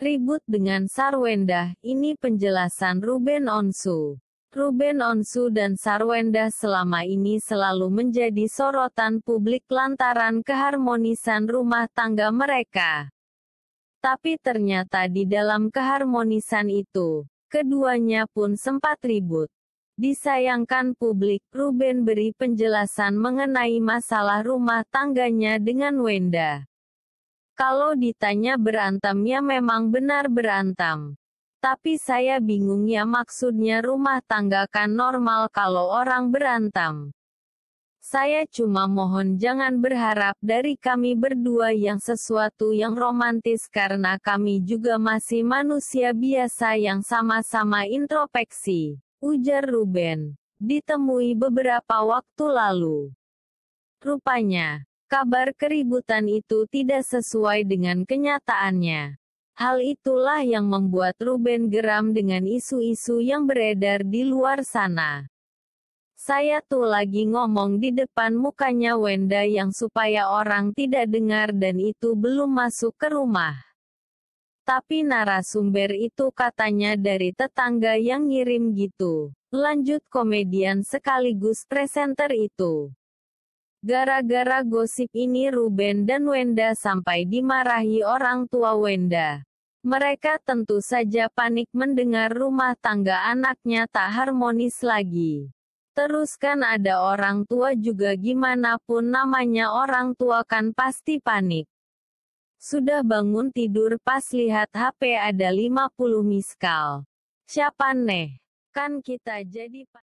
Ribut dengan Sarwenda, ini penjelasan Ruben Onsu. Ruben Onsu dan Sarwenda selama ini selalu menjadi sorotan publik lantaran keharmonisan rumah tangga mereka. Tapi ternyata di dalam keharmonisan itu, keduanya pun sempat ribut. Disayangkan publik, Ruben beri penjelasan mengenai masalah rumah tangganya dengan Wenda. Kalau ditanya berantem ya memang benar berantem. Tapi saya bingung ya maksudnya rumah tangga kan normal kalau orang berantem. Saya cuma mohon jangan berharap dari kami berdua yang sesuatu yang romantis karena kami juga masih manusia biasa yang sama-sama introspeksi, ujar Ruben. Ditemui beberapa waktu lalu. Rupanya, Kabar keributan itu tidak sesuai dengan kenyataannya. Hal itulah yang membuat Ruben geram dengan isu-isu yang beredar di luar sana. Saya tuh lagi ngomong di depan mukanya Wenda yang supaya orang tidak dengar dan itu belum masuk ke rumah. Tapi narasumber itu katanya dari tetangga yang ngirim gitu. Lanjut komedian sekaligus presenter itu. Gara-gara gosip ini Ruben dan Wenda sampai dimarahi orang tua Wenda. Mereka tentu saja panik mendengar rumah tangga anaknya tak harmonis lagi. Terus kan ada orang tua juga gimana pun namanya orang tua kan pasti panik. Sudah bangun tidur pas lihat HP ada 50 miskal. Siapa neh? Kan kita jadi